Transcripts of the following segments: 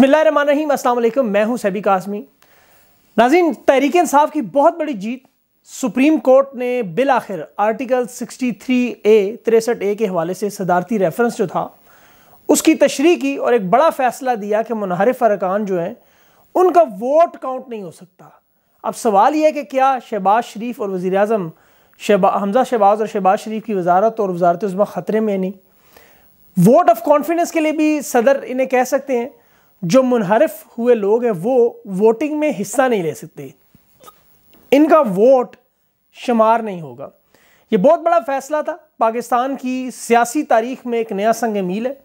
बसमीम असल मैं हूं सैबी कासमी नाजीन तहरीक इंसाफ की बहुत बड़ी जीत सुप्रीम कोर्ट ने बिल आखिर आर्टिकल 63 ए तिरसठ ए के हवाले से सदारती रेफरेंस जो था उसकी तशरी की और एक बड़ा फैसला दिया कि मुनहरफ अरकान जो हैं उनका वोट काउंट नहीं हो सकता अब सवाल यह है कि क्या शहबाज शरीफ और वज़ी अजम शहबा हमजा शहबाज और शहबाज शरीफ की वजारत और वजारत उसमें ख़तरे में नहीं वोट ऑफ कॉन्फिडेंस के लिए भी सदर इन्हें कह सकते हैं जो मुनहरफ हुए लोग हैं वो वोटिंग में हिस्सा नहीं ले सकते इनका वोट शुमार नहीं होगा ये बहुत बड़ा फैसला था पाकिस्तान की सियासी तारीख में एक नया संग मील है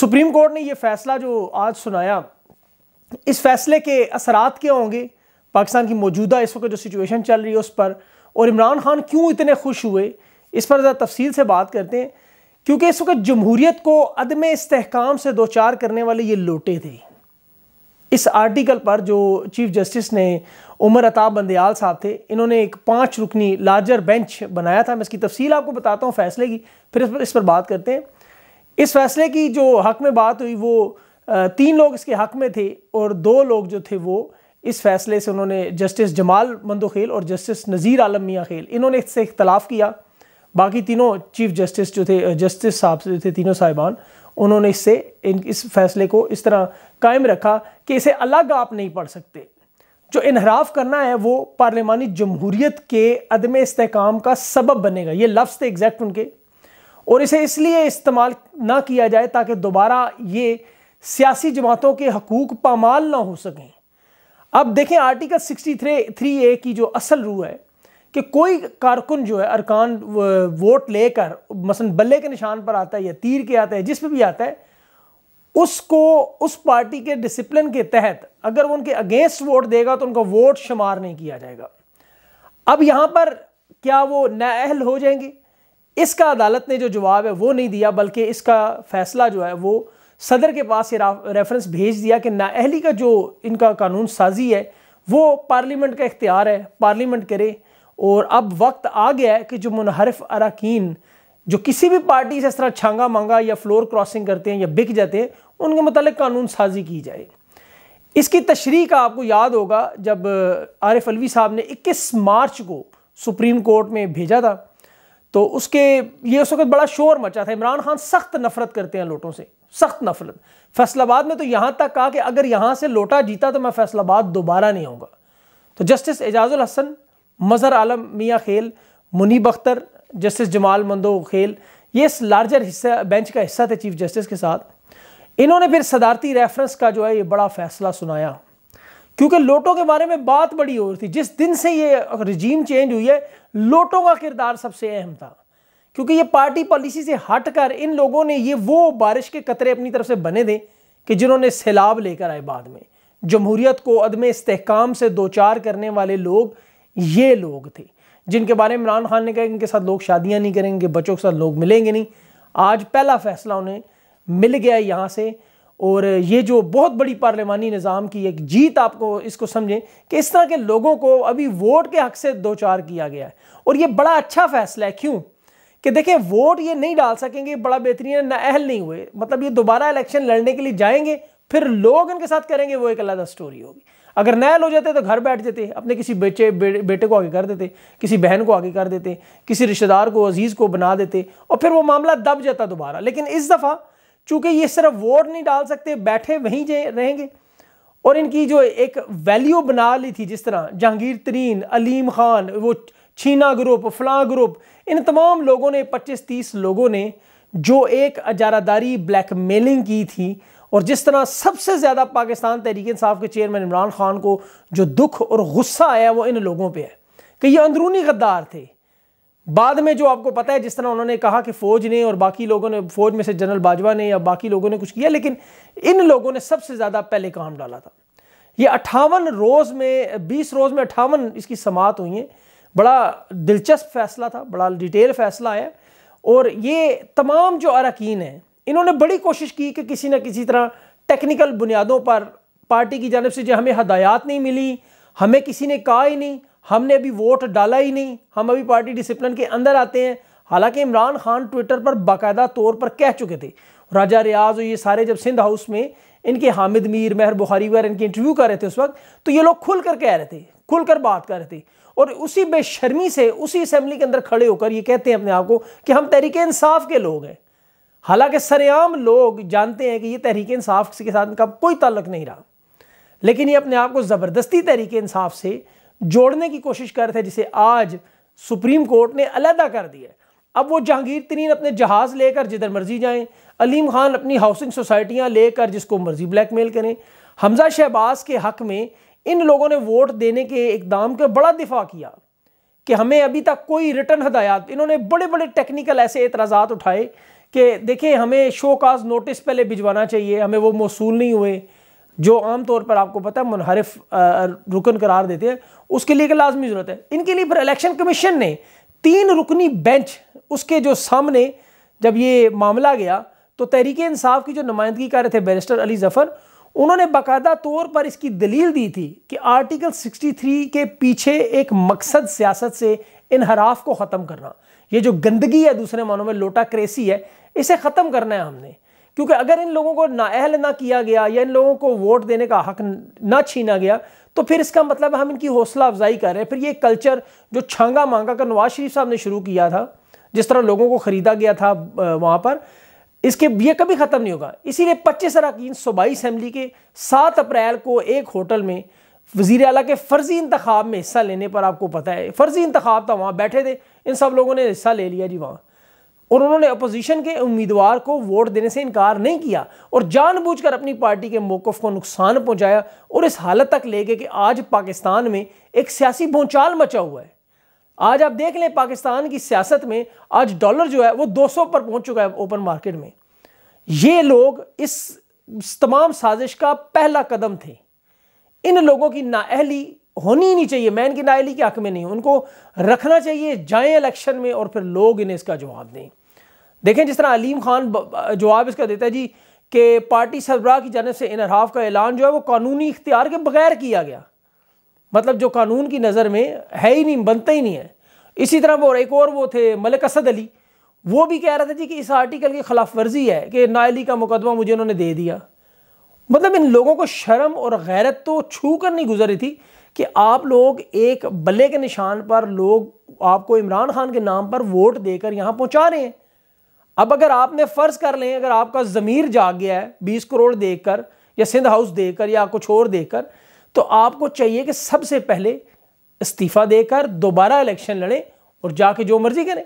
सुप्रीम कोर्ट ने यह फैसला जो आज सुनाया इस फैसले के असरात क्या होंगे पाकिस्तान की मौजूदा इस वक्त जो सिचुएशन चल रही है उस पर और इमरान खान क्यों इतने खुश हुए इस पर ज़रा तफसील से बात करते हैं क्योंकि इस वक्त जमहूरीत को अदम इसकाम से दो चार करने वाले ये लोटे थे इस आर्टिकल पर जो चीफ जस्टिस ने उमर अताब बंदयाल साहब थे इन्होंने एक पाँच रुकनी लार्जर बेंच बनाया था मैं इसकी तफसील आपको बताता हूँ फैसले की फिर इस पर इस पर बात करते हैं इस फैसले की जो हक में बात हुई वो तीन लोग इसके हक में थे और दो लोग जो थे वो इस फैसले से उन्होंने जस्टिस जमाल मंदोखेल और जस्टिस नज़ीर आलम मियाँ खेल इन्होंने इससे इख्तलाफ किया बाकी तीनों चीफ जस्टिस जो थे जस्टिस साहब जो थे तीनों साहिबान उन्होंने इससे इन इस फैसले को इस तरह कायम रखा कि इसे अलग आप नहीं पढ़ सकते जो इनहराफ करना है वो पार्लिमानी जमहूरीत के अदम इसकाम का सबब बनेगा ये लफ्ज़ थे एग्जैक्ट उनके और इसे इसलिए इस्तेमाल ना किया जाए ताकि दोबारा ये सियासी जमातों के हकूक़ पामाल ना हो सकें अब देखें article sixty three three A की जो असल रूह है कि कोई कारकुन जो है अरकान वोट लेकर मसन बल्ले के निशान पर आता है या तीर के आता है जिस पर भी आता है उसको उस पार्टी के डिसिप्लिन के तहत अगर वो उनके अगेंस्ट वोट देगा तो उनका वोट शुमार नहीं किया जाएगा अब यहाँ पर क्या वो नाअहल हो जाएंगे इसका अदालत ने जो जवाब है वो नहीं दिया बल्कि इसका फैसला जो है वो सदर के पास ये रेफरेंस भेज दिया कि नाअहली का जो इनका कानून साजी है वो पार्लियामेंट का इख्तियार है पार्लियामेंट करे और अब वक्त आ गया है कि जो मुनहरफ अरकान जो किसी भी पार्टी से इस तरह छांगा मांगा या फ्लोर क्रॉसिंग करते हैं या बिक जाते हैं उनके मतलब कानून साजी की जाए इसकी तशरी का आपको याद होगा जब आरिफ अलवी साहब ने 21 मार्च को सुप्रीम कोर्ट में भेजा था तो उसके ये उस वक्त बड़ा शोर मचा था इमरान खान सख्त नफरत करते हैं लोटों से सख्त नफरत फैसलाबाद में तो यहाँ तक कहा कि अगर यहाँ से लोटा जीता तो मैं फैसलाबाद दोबारा नहीं आऊँगा तो justice Ijazul Ahsan Mazhar Alam Miankhel Munib Akhtar justice Jamal Mandokhel ये इस लार्जर हिस्सा बेंच का हिस्सा थे चीफ जस्टिस के साथ इन्होंने फिर सदारती रेफरेंस का जो है ये बड़ा फैसला सुनाया क्योंकि लोटों के बारे में बात बड़ी हो रही थी जिस दिन से ये रजीम चेंज हुई है लोटों का किरदार सबसे अहम था क्योंकि ये पार्टी पॉलिसी से हट कर इन लोगों ने ये वो बारिश के कतरे अपनी तरफ से बने दें कि जिन्होंने सैलाब लेकर आए बाद में जमहूरीत को अदम इसकाम से दो चार करने वाले लोग ये लोग थे जिनके बारे में इमरान खान ने कहा इनके साथ लोग शादियां नहीं करेंगे बच्चों के साथ लोग मिलेंगे नहीं आज पहला फैसला उन्हें मिल गया यहाँ से और ये जो बहुत बड़ी पार्लियामानी निज़ाम की एक जीत आपको इसको समझें कि इस तरह के लोगों को अभी वोट के हक से दो चार किया गया है और ये बड़ा अच्छा फैसला है क्यों कि देखें वोट ये नहीं डाल सकेंगे बड़ा बेहतरीन है अहल नहीं हुए मतलब ये दोबारा इलेक्शन लड़ने के लिए जाएंगे फिर लोग इनके साथ करेंगे वो एक अलग स्टोरी होगी अगर नहल हो जाते तो घर बैठ जाते अपने किसी बेटे बे, बेटे को आगे कर देते किसी बहन को आगे कर देते किसी रिश्तेदार को अजीज़ को बना देते और फिर वो मामला दब जाता दोबारा लेकिन इस दफ़ा चूँकि ये सिर्फ वोट नहीं डाल सकते बैठे वहीं रहेंगे और इनकी जो एक वैल्यू बना ली थी जिस तरह जहांगीर तरीन अलीम खान वो छीना ग्रुप फलां ग्रुप इन तमाम लोगों ने 25-30 लोगों ने जो एक अजारादारी ब्लैकमेलिंग की थी और जिस तरह सबसे ज़्यादा पाकिस्तान तहरीक इंसाफ के चेयरमैन इमरान खान को जो दुख और गुस्सा आया वो इन लोगों पर है कि ये अंदरूनी गद्दार थे बाद में जो आपको पता है जिस तरह उन्होंने कहा कि फ़ौज ने और बाकी लोगों ने फ़ौज में से जनरल बाजवा ने या बाकी लोगों ने कुछ किया लेकिन इन लोगों ने सबसे ज़्यादा पहले काम डाला था ये अट्ठावन रोज़ में बीस रोज़ में अट्ठावन इसकी समात हुई है बड़ा दिलचस्प फैसला था बड़ा डिटेल फैसला आया और ये तमाम जो अरकान हैं इन्होंने बड़ी कोशिश की कि किसी न किसी तरह टेक्निकल बुनियादों पर पार्टी की जानब से जो हमें हदायत नहीं मिली हमें किसी ने कहा ही नहीं हमने अभी वोट डाला ही नहीं हम अभी पार्टी डिसिप्लिन के अंदर आते हैं हालांकि इमरान खान ट्विटर पर बाकायदा तौर पर कह चुके थे राजा रियाज और ये सारे जब सिंध हाउस में इनके हामिद मीर मेहर बुखारी वगैरह इनके इंटरव्यू कर रहे थे उस वक्त तो ये लोग खुल कर कह रहे थे खुल कर बात कर रहे थे और उसी बेशर्मी से उसी असम्बली के अंदर खड़े होकर ये कहते हैं अपने आप को कि हम तरीके इंसाफ के लोग हैं हालांकि सरेआम लोग जानते हैं कि ये तहरीक इंसाफ के साथ इनका कोई ताल्लुक नहीं रहा लेकिन ये अपने आप को ज़बरदस्ती तहरीक इंसाफ से जोड़ने की कोशिश कर रहे थे जिसे आज सुप्रीम कोर्ट ने अलहदा कर दिया अब वो जहांगीर तरीन अपने जहाज़ लेकर जिधर मर्जी जाएं अलीम खान अपनी हाउसिंग सोसाइटियाँ लेकर जिसको मर्जी ब्लैकमेल करें हमजा शहबाज के हक में इन लोगों ने वोट देने के इकदाम का बड़ा दिफा किया कि हमें अभी तक कोई रिटर्न हदायत इन्होंने बड़े बड़े टेक्निकल ऐसे एतराज़ात उठाए कि देखिए हमें शो काज नोटिस पहले भिजवाना चाहिए हमें वो मौसू नहीं हुए जो आम तौर पर आपको पता है मुनहरफ रुकन करार देते हैं उसके लिए एक लाजमी ज़रूरत है इनके लिए फिर इलेक्शन कमीशन ने तीन रुकनी बेंच उसके जो सामने जब ये मामला गया तो तहरीक इंसाफ की जो नुमाइंदगी कर रहे थे बैरिस्टर अली जफ़र उन्होंने बाकायदा तौर पर इसकी दलील दी थी कि आर्टिकल 63 के पीछे एक मकसद सियासत से इनहराफ को ख़त्म करना ये जो गंदगी है दूसरे मानों में लोटा क्रेसी है इसे ख़त्म करना है हमने क्योंकि अगर इन लोगों को नाअहल ना किया गया या इन लोगों को वोट देने का हक ना छीना गया तो फिर इसका मतलब हम इनकी हौसला अफजाई कर रहे हैं फिर ये कल्चर जो छांगा मांगा कर नवाज शरीफ साहब ने शुरू किया था जिस तरह लोगों को ख़रीदा गया था वहाँ पर इसके ये कभी ख़त्म नहीं होगा इसीलिए पच्चीस अरकान सूबाई असम्बली के सात अप्रैल को एक होटल में वजीर अला के फ़र्ज़ी इंतखब में हिस्सा लेने पर आपको पता है फ़र्ज़ी इंतखब था वहाँ बैठे थे इन सब लोगों ने हिस्सा ले लिया जी वहाँ और उन्होंने अपोजिशन के उम्मीदवार को वोट देने से इनकार नहीं किया और जानबूझकर अपनी पार्टी के मौकफ को नुकसान पहुंचाया और इस हालत तक ले गए कि आज पाकिस्तान में एक सियासी भूचाल मचा हुआ है आज आप देख लें पाकिस्तान की सियासत में आज डॉलर जो है वो 200 पर पहुंच चुका है ओपन मार्केट में ये लोग इस तमाम साजिश का पहला कदम थे इन लोगों की नाअहली होनी ही नहीं चाहिए मैं इनकी नाइली के हक में नहीं हूं उनको रखना चाहिए जाएं इलेक्शन में और फिर लोग इन्हें इसका जवाब दें देखें जिस तरह अलीम खान जवाब इसका देता है जी कि पार्टी सरबराह की जानब से इनहाफ का ऐलान जो है वो कानूनी इख्तियार के बगैर किया गया मतलब जो कानून की नज़र में है ही नहीं बनता ही नहीं है इसी तरह वो एक और वो थे मलिक असद अली वो भी कह रहे थे जी कि इस आर्टिकल की खिलाफ वर्जी है कि नाइली का मुकदमा मुझे उन्होंने दे दिया मतलब इन लोगों को शर्म और गैरत तो छू कर नहीं गुजरी थी कि आप लोग एक बल्ले के निशान पर लोग आपको इमरान खान के नाम पर वोट देकर यहाँ पहुँचा रहे हैं अब अगर आपने फ़र्ज कर लें अगर आपका ज़मीर जाग गया है बीस करोड़ देकर या सिंध हाउस देकर या कुछ और देकर तो आपको चाहिए कि सबसे पहले इस्तीफ़ा देकर दोबारा इलेक्शन लड़ें और जाके जो मर्ज़ी करें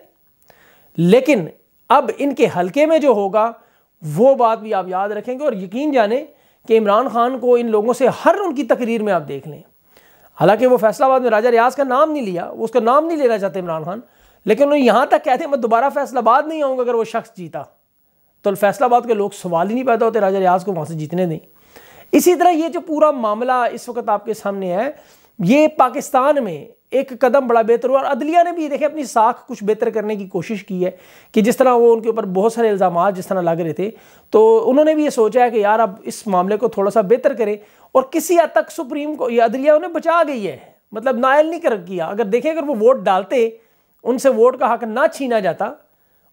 लेकिन अब इनके हलके में जो होगा वो बात भी आप याद रखेंगे और यकीन जाने कि इमरान खान को इन लोगों से हर उनकी तकरीर में आप देख लें हालांकि वो फैसलाबाद में राजा रियाज का नाम नहीं लिया वो उसका नाम नहीं लेना चाहते इमरान खान लेकिन उन्होंने यहाँ तक कहते मैं दोबारा फैसलाबाद नहीं आऊँगा अगर वो शख्स जीता तो फैसलाबाद के लोग सवाल ही नहीं पैदा होते राजा रियाज को वहाँ से जीतने दें इसी तरह ये जो पूरा मामला इस वक्त आपके सामने है ये पाकिस्तान में एक कदम बड़ा बेहतर हुआ और अदलिया ने भी देखे अपनी साख कुछ बेहतर करने की कोशिश की है कि जिस तरह वो उनके ऊपर बहुत सारे इल्ज़ाम जिस तरह लग रहे थे तो उन्होंने भी ये सोचा है कि यार अब इस मामले को थोड़ा सा बेहतर करें और किसी हद तक सुप्रीम को ये अदलिया उन्हें बचा गई है मतलब नायल नहीं कर किया अगर देखें अगर वो वोट डालते उनसे वोट का हक ना छीना जाता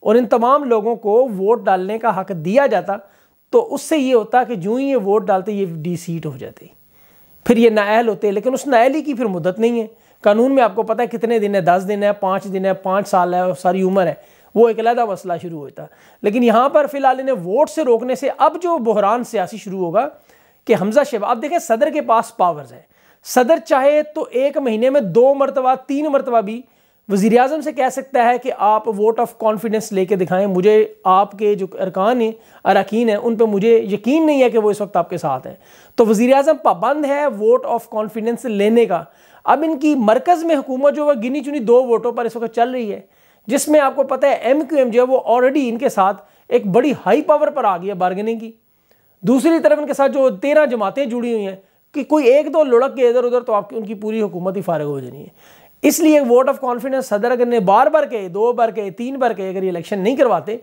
और इन तमाम लोगों को वोट डालने का हक दिया जाता तो उससे ये होता कि जो ही ये वोट डालते ये डी सीट हो जाती फिर ये नाअहल होते लेकिन उस नाअहली की फिर मुद्दत नहीं है कानून में आपको पता है कितने दिन है दस दिन है पाँच दिन है पाँच साल है और सारी उम्र है वो एक अलहदा मसला शुरू होता लेकिन यहाँ पर फिलहाल इन्हें वोट से रोकने से अब जो बहरान सियासी शुरू होगा कि हमजा शेब आप देखें सदर के पास पावर्स हैं सदर चाहे तो एक महीने में दो मरतबा तीन मरतबा भी वजीर अजम से कह सकता है कि आप वोट ऑफ कॉन्फिडेंस लेके दिखाएं मुझे आपके जो अरकान हैं अरकान हैं उन पर मुझे यकीन नहीं है कि वो इस वक्त आपके साथ हैं तो वज़ी अजम पाबंद है वोट ऑफ कॉन्फिडेंस लेने का अब इनकी मरकज़ में हुकूमत जो है गिनी चुनी दो वोटों पर इस वक्त चल रही है जिसमें आपको पता है एम क्यू एम जो है वो ऑलरेडी इनके साथ एक बड़ी हाई पावर पर आ गई है बार्गेनिंग की दूसरी तरफ इनके साथ जो तेरह जमातें जुड़ी हुई हैं कि कोई एक दो लुढ़क के इधर उधर तो आपकी उनकी पूरी हुकूमत ही फारग हो जानी है इसलिए वोट ऑफ कॉन्फिडेंस सदर अगर ने बार बार कहे दो बार कहे तीन बार कहे अगर इलेक्शन नहीं करवाते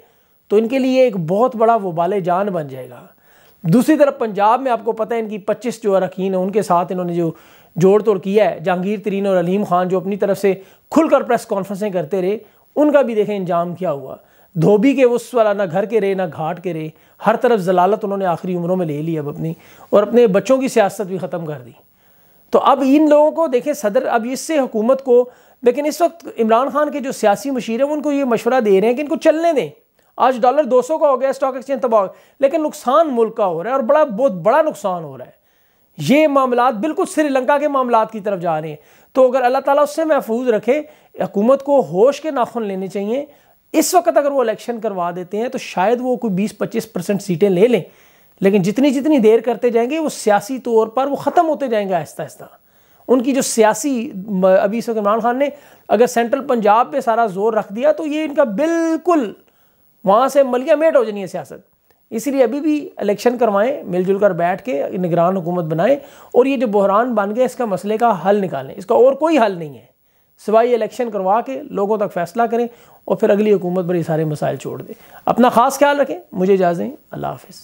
तो इनके लिए एक बहुत बड़ा वबाल जान बन जाएगा दूसरी तरफ पंजाब में आपको पता है इनकी 25 जो अरकिन हैं उनके साथ इन्होंने जो जोड़ तोड़ किया है जहांगीर तरीन और अलीम खान जो अपनी तरफ से खुलकर प्रेस कॉन्फ्रेंसें करते रहे उनका भी देखें इंजाम क्या हुआ धोबी के उस वाला ना घर के रहे ना घाट के रहे हर तरफ जलालत उन्होंने आखिरी उम्रों में ले ली अब अपनी और अपने बच्चों की सियासत भी ख़त्म कर दी तो अब इन लोगों को देखें सदर अब इससे हुकूमत को लेकिन इस वक्त इमरान खान के जो सियासी मशीर हैं उनको ये मशवरा दे रहे हैं कि इनको चलने दें आज डॉलर 200 का हो गया स्टॉक एक्सचेंज तबाह लेकिन नुकसान मुल्क का हो रहा है और बड़ा बहुत बड़ा नुकसान हो रहा है ये मामला बिल्कुल श्रीलंका के मामला की तरफ जा रहे हैं तो अगर अल्लाह ताला उससे महफूज रखे हुकूमत को होश के नाखून लेने चाहिए इस वक्त अगर वो इलेक्शन करवा देते हैं तो शायद वो कोई बीस पच्चीस परसेंट सीटें ले लें लेकिन जितनी जितनी देर करते जाएंगे वो सियासी तौर पर वो ख़त्म होते जाएंगे आहिस्ता आहिस्ता उनकी जो सियासी अभी से इमरान खान ने अगर सेंट्रल पंजाब पे सारा जोर रख दिया तो ये इनका बिल्कुल वहाँ से मलिया मेट हो जानी है सियासत इसलिए अभी भी इलेक्शन करवाएं मिलजुल कर बैठ के निगरान हुकूमत बनाएं और ये जो बहरान बन गया इसका मसले का हल निकालें इसका और कोई हल नहीं है सिवाय इलेक्शन करवा के लोगों तक फैसला करें और फिर अगली हुकूमत पर ये सारे मसाइल छोड़ दें अपना ख़ास ख्याल रखें मुझे इजाज़ें अल्लाह हाफिज़